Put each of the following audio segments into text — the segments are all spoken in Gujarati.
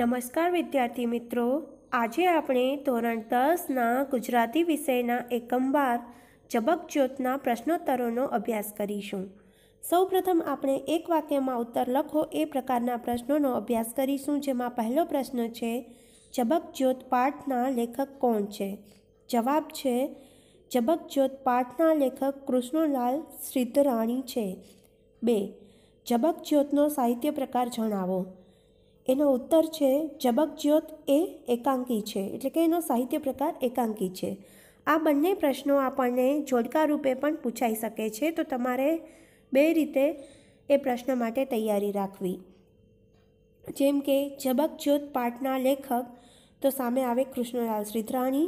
નમસ્કાર વિદ્યાર્થી મિત્રો આજે આપણે ધોરણ દસના ગુજરાતી વિષયના એકમ બાર જબકજ્યોતના પ્રશ્નોત્તરોનો અભ્યાસ કરીશું સૌપ્રથમ આપણે એક વાક્યમાં ઉત્તર લખો એ પ્રકારના પ્રશ્નોનો અભ્યાસ કરીશું જેમાં પહેલો પ્રશ્ન છે જબકજ્યોત પાઠના લેખક કોણ છે જવાબ છે જબકજ્યોત પાઠના લેખક કૃષ્ણલાલ સિદ્ધરાણી છે બે જબકજ્યોતનો સાહિત્ય પ્રકાર જણાવો એનો ઉત્તર છે જબકજ્યોત એ એકાંકી છે એટલે કે એનો સાહિત્ય પ્રકાર એકાંકી છે આ બંને પ્રશ્નો આપણને જોડકા રૂપે પણ પૂછાઈ શકે છે તો તમારે બે રીતે એ પ્રશ્ન માટે તૈયારી રાખવી જેમ કે જબકજ્યોત પાઠના લેખક તો સામે આવે કૃષ્ણલાલ શ્રીધરાણી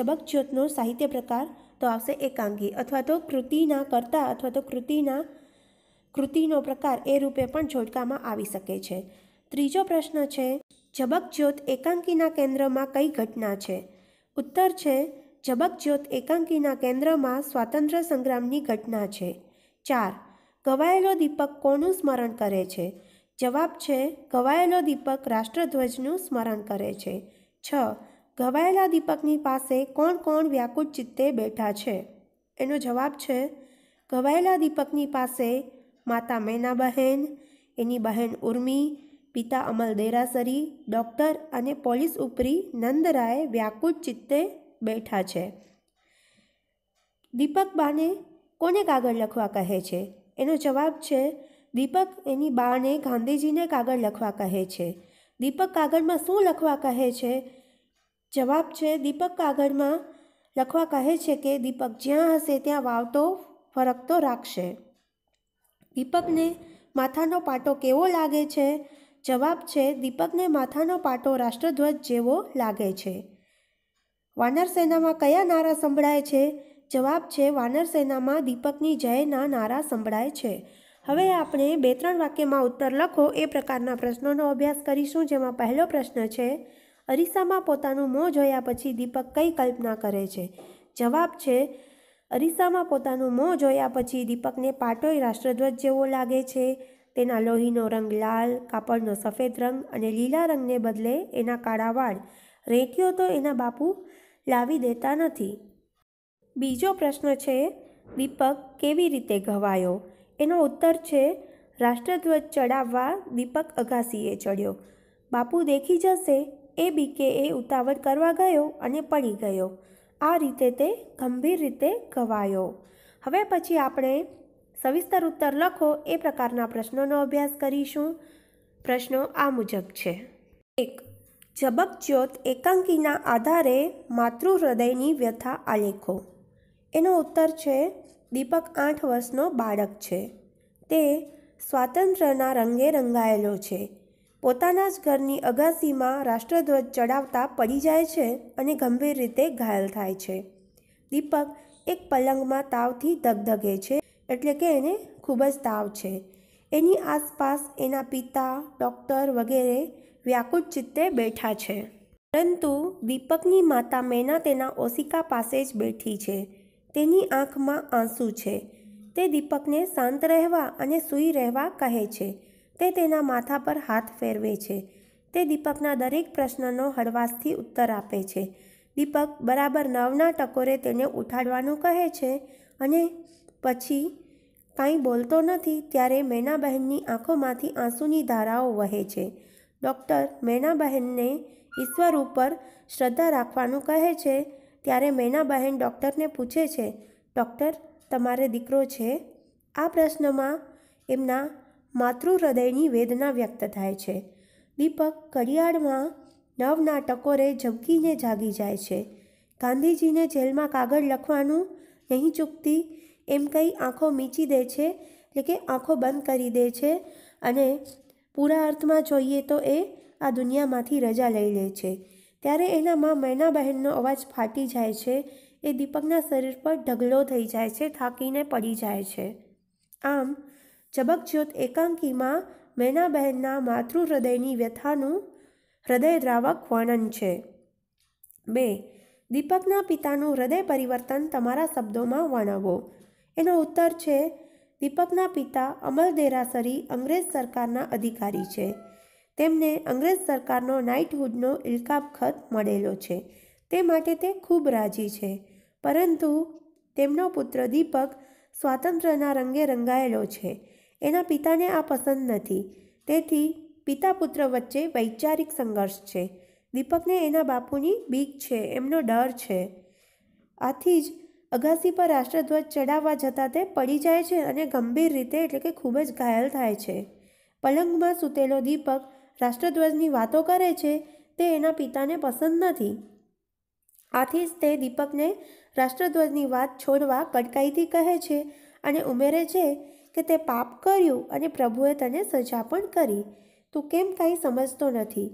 જબકજ્યોતનો સાહિત્ય પ્રકાર તો આવશે એકાંકી અથવા તો કૃતિના કરતા અથવા તો કૃતિના કૃતિનો પ્રકાર એ રૂપે પણ જોડકામાં આવી શકે છે ત્રીજો પ્રશ્ન છે જબકજ્યોત એકાંકીના કેન્દ્રમાં કઈ ઘટના છે ઉત્તર છે જબકજ્યોત એકાંકીના કેન્દ્રમાં સ્વાતંત્ર્ય સંગ્રામની ઘટના છે ચાર ગવાયેલો દીપક કોનું સ્મરણ કરે છે જવાબ છે ગવાયેલો દીપક રાષ્ટ્રધ્વજનું સ્મરણ કરે છે છ ગવાયેલા દીપકની પાસે કોણ કોણ વ્યાકુટ ચિત્તે બેઠા છે એનો જવાબ છે ગવાયેલા દીપકની પાસે માતા મેના બહેન એની બહેન ઉર્મી પિતા અમલ દેરાસરી ડૉક્ટર અને પોલીસ ઉપરી નંદરાય વ્યાકુળ ચિત્તે બેઠા છે દીપક બાને કોને કાગળ લખવા કહે છે એનો જવાબ છે દીપક એની બાને ગાંધીજીને કાગળ લખવા કહે છે દીપક કાગળમાં શું લખવા કહે છે જવાબ છે દીપક કાગળમાં લખવા કહે છે કે દીપક જ્યાં હશે ત્યાં વાવટો ફરકતો રાખશે દીપકને માથાનો પાટો કેવો લાગે છે જવાબ છે દીપકને માથાનો પાટો રાષ્ટ્રધ્વજ જેવો લાગે છે વાનર સેનામાં કયા નારા સંભળાય છે જવાબ છે વાનર સેનામાં દીપકની જયના નારા સંભળાય છે હવે આપણે બે ત્રણ વાક્યમાં ઉત્તર લખો એ પ્રકારના પ્રશ્નોનો અભ્યાસ કરીશું જેમાં પહેલો પ્રશ્ન છે અરીસામાં પોતાનું મોં જોયા પછી દીપક કઈ કલ્પના કરે છે જવાબ છે અરીસામાં પોતાનું મોં જોયા પછી દીપકને પાટોય રાષ્ટ્રધ્વજ જેવો લાગે છે તેના લોહીનો રંગ લાલ કાપડનો સફેદ રંગ અને લીલા રંગને બદલે એના કાળા વાળ રેટીઓ તો એના બાપુ લાવી દેતા નથી બીજો પ્રશ્ન છે દીપક કેવી રીતે ઘવાયો એનો ઉત્તર છે રાષ્ટ્રધ્વજ ચડાવવા દીપક અગાસીએ ચડ્યો બાપુ દેખી જશે એ બીકે એ ઉતાવળ કરવા ગયો અને પડી ગયો આ રીતે તે ગંભીર રીતે ઘવાયો હવે પછી આપણે સવિસ્તર ઉત્તર લખો એ પ્રકારના પ્રશ્નોનો અભ્યાસ કરીશું પ્રશ્નો આ મુજબ છે એક જબકજ્યોત એકાંકીના આધારે માતૃહૃદયની વ્યથા આલેખો એનો ઉત્તર છે દીપક આઠ વર્ષનો બાળક છે તે સ્વાતંત્ર્યના રંગે રંગાયેલો છે પોતાના જ ઘરની અગાસીમાં રાષ્ટ્રધ્વજ ચડાવતા પડી જાય છે અને ગંભીર રીતે ઘાયલ થાય છે દીપક એક પલંગમાં તાવથી ધગધગે છે એટલે કે એને ખૂબ જ તાવ છે એની આસપાસ એના પિતા ડૉક્ટર વગેરે વ્યાકુળ ચિત્તે બેઠા છે પરંતુ દીપકની માતા મેના તેના ઓશિકા પાસે જ બેઠી છે તેની આંખમાં આંસુ છે તે દીપકને શાંત રહેવા અને સૂઈ રહેવા કહે છે તે તેના માથા પર હાથ ફેરવે છે તે દીપકના દરેક પ્રશ્નનો હળવાશથી ઉત્તર આપે છે દીપક બરાબર નવના ટકોરે તેને ઉઠાડવાનું કહે છે અને પછી કાંઈ બોલતો નથી ત્યારે મેનાબહેનની આંખોમાંથી આંસુની ધારાઓ વહે છે ડૉક્ટર મેનાબહેનને ઈશ્વર ઉપર શ્રદ્ધા રાખવાનું કહે છે ત્યારે મેનાબહેન ડૉક્ટરને પૂછે છે ડૉક્ટર તમારે દીકરો છે આ પ્રશ્નમાં એમના માતૃહૃદયની વેદના વ્યક્ત થાય છે દીપક કડિયાળમાં નવના ટકોરે ઝબકીને જાગી જાય છે ગાંધીજીને જેલમાં કાગળ લખવાનું નહીં ચૂકતી એમ કહી આંખો મીચી દે છે એટલે કે આંખો બંધ કરી દે છે અને પૂરા અર્થમાં જોઈએ તો એ આ દુનિયામાંથી રજા લઈ લે છે ત્યારે એના માં મૈના અવાજ ફાટી જાય છે એ દીપકના શરીર પર ઢગલો થઈ જાય છે થાકીને પડી જાય છે આમ જબકજ્યોત એકાંકીમાં મૈનાબહેનના બહેનના માતૃ હૃદયની વ્યથાનું હૃદયદ્રાવક વર્ણન છે બે દીપકના પિતાનું હૃદય પરિવર્તન તમારા શબ્દોમાં વર્ણવો એનો ઉત્તર છે દીપકના પિતા અમલ દેરાસરી અંગ્રેજ સરકારના અધિકારી છે તેમને અંગ્રેજ સરકારનો નાઇટહુડનો ઇલકાબ ખત મળેલો છે તે માટે તે ખૂબ રાજી છે પરંતુ તેમનો પુત્ર દીપક સ્વાતંત્ર્યના રંગે રંગાયેલો છે એના પિતાને આ પસંદ નથી તેથી પિતા પુત્ર વચ્ચે વૈચારિક સંઘર્ષ છે દીપકને એના બાપુની બીક છે એમનો ડર છે આથી જ અગાસી પર રાષ્ટ્રધ્વજ ચડાવવા જતાં તે પડી જાય છે અને ગંભીર રીતે એટલે કે ખૂબ જ ઘાયલ થાય છે પલંગમાં સૂતેલો દીપક રાષ્ટ્રધ્વજની વાતો કરે છે તે એના પિતાને પસંદ નથી આથી જ તે દીપકને રાષ્ટ્રધ્વજની વાત છોડવા કડકાઈથી કહે છે અને ઉમેરે છે કે તે પાપ કર્યું અને પ્રભુએ તને સજા પણ કરી તું કેમ કાંઈ સમજતો નથી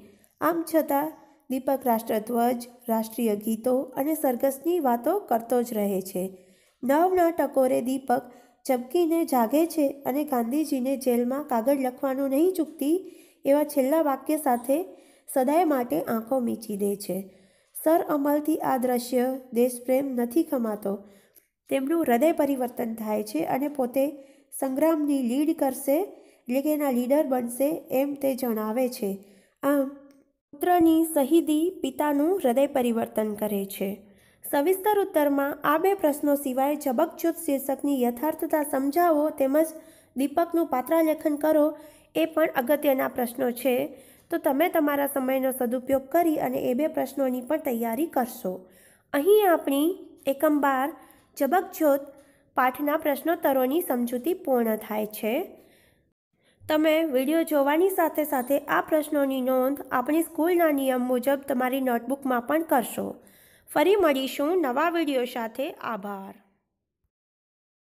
આમ છતાં દીપક રાષ્ટ્રધ્વજ રાષ્ટ્રીય ગીતો અને સરઘસની વાતો કરતો જ રહે છે નવના ટકોરે દીપક ચમકીને જાગે છે અને ગાંધીજીને જેલમાં કાગળ લખવાનું નહીં ચૂકતી એવા છેલ્લા વાક્ય સાથે સદાય માટે આંખો મીચી દે છે સર અમલથી આ દ્રશ્ય દેશપ્રેમ નથી ખમાતો તેમનું હૃદય પરિવર્તન થાય છે અને પોતે સંગ્રામની લીડ કરશે એટલે કે એના લીડર બનશે એમ તે જણાવે છે આમ પુત્રની શહીદી પિતાનું હૃદય પરિવર્તન કરે છે સવિસ્તર ઉત્તરમાં આ બે પ્રશ્નો સિવાય ઝબકજૂત શીર્ષકની યથાર્થતા સમજાવો તેમજ દીપકનું પાત્રાલેખન કરો એ પણ અગત્યના પ્રશ્નો છે તો તમે તમારા સમયનો સદુપયોગ કરી અને એ બે પ્રશ્નોની પણ તૈયારી કરશો અહીં આપણી એકમ બાર ઝબકજ્યોત પાઠના પ્રશ્નોત્તરોની સમજૂતી પૂર્ણ થાય છે તમે વિડીયો જોવાની સાથે સાથે આ પ્રશ્નોની નોંધ આપણી સ્કૂલના નિયમ મુજબ તમારી નોટબુકમાં પણ કરશો ફરી મળીશું નવા વિડીયો સાથે આભાર